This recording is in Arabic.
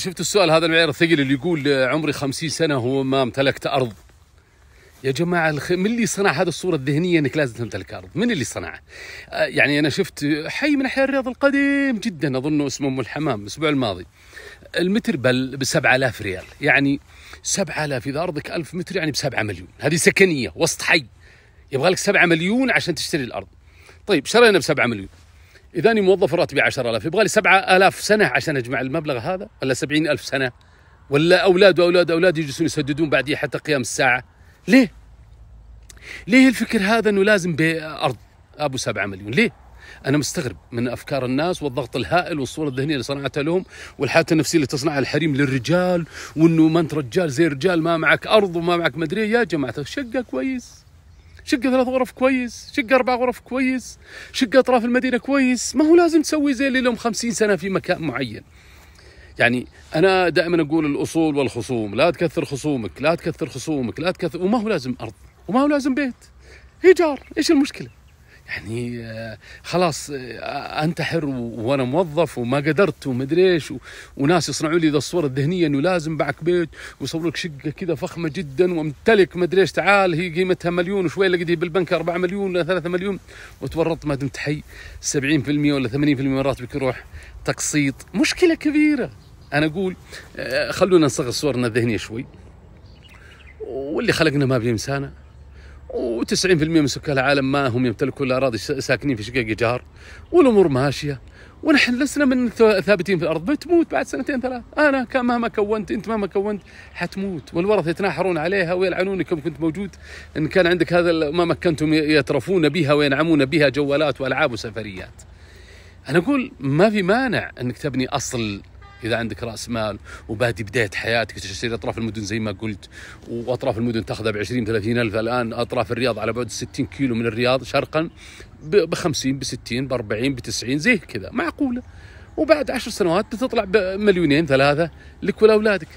شفت السؤال هذا المعيار الثقيل اللي يقول عمري خمسين سنة هو ما امتلكت أرض يا جماعة الخير من اللي صنع هذه الصورة الذهنية أنك لازم تمتلك أرض من اللي صنعه آه، يعني أنا شفت حي من أحياء الرياض القديم جدا أظنه اسمه أم الحمام الأسبوع الماضي المتر بل ب 7000 ريال يعني 7000 إذا أرضك 1000 متر يعني ب 7 مليون هذه سكنية وسط حي يبغى لك 7 مليون عشان تشتري الأرض طيب شرينا ب 7 مليون اذا أنا موظف راتبي 10000 يبغى لي 7000 سنه عشان اجمع المبلغ هذا ولا 70000 سنه ولا اولاد واولاد اولاد يجلسون يسددون بعدي حتى قيام الساعه ليه؟ ليه الفكر هذا انه لازم بارض ابو 7 مليون ليه؟ انا مستغرب من افكار الناس والضغط الهائل والصوره الذهنيه اللي صنعتها لهم والحاله النفسيه اللي تصنعها الحريم للرجال وانه ما انت رجال زي الرجال ما معك ارض وما معك مدري يا جماعه شقه كويس شقه ثلاث غرف كويس شقه اربع غرف كويس شقه اطراف المدينه كويس ما هو لازم تسوي زي اللي لهم خمسين سنه في مكان معين يعني انا دائما اقول الاصول والخصوم لا تكثر خصومك لا تكثر خصومك لا تكثر وما هو لازم ارض وما هو لازم بيت ايجار ايش المشكله يعني آه، خلاص آه، انتحر وانا موظف وما قدرت ومدري ايش وناس يصنعوا لي ذا الصوره الذهنيه انه لازم معك بيت ويصوروا لك شقه كذا فخمه جدا وامتلك مدري ايش تعال هي قيمتها مليون وشوي لقيت بالبنك 4 مليون ولا 3 مليون وتورطت ما دمت حي 70% ولا 80% من راتبك يروح تقسيط مشكله كبيره انا اقول آه، خلونا نصغر صورنا الذهنيه شوي واللي خلقنا ما بيمسانا و90% من سكان العالم ما هم يمتلكون الا اراضي ساكنين في شقق ايجار والامور ماشيه ونحن لسنا من ثابتين في الارض بتموت بعد سنتين ثلاث انا كان مهما كونت انت مهما كونت حتموت والورثه يتناحرون عليها ويلعنونك يوم كنت موجود ان كان عندك هذا ما مكنتم يترفون بها وينعمون بها جوالات والعاب وسفريات انا اقول ما في مانع انك تبني اصل اذا عندك راس مال وبادي بدايه حياتك تشتري اطراف المدن زي ما قلت واطراف المدن تاخذها ب 20 30 الف الان اطراف الرياض على بعد 60 كيلو من الرياض شرقا ب 50 ب 60 ب 40 ب 90 زي كذا معقوله وبعد عشر سنوات بتطلع بمليونين ثلاثه لك ولاولادك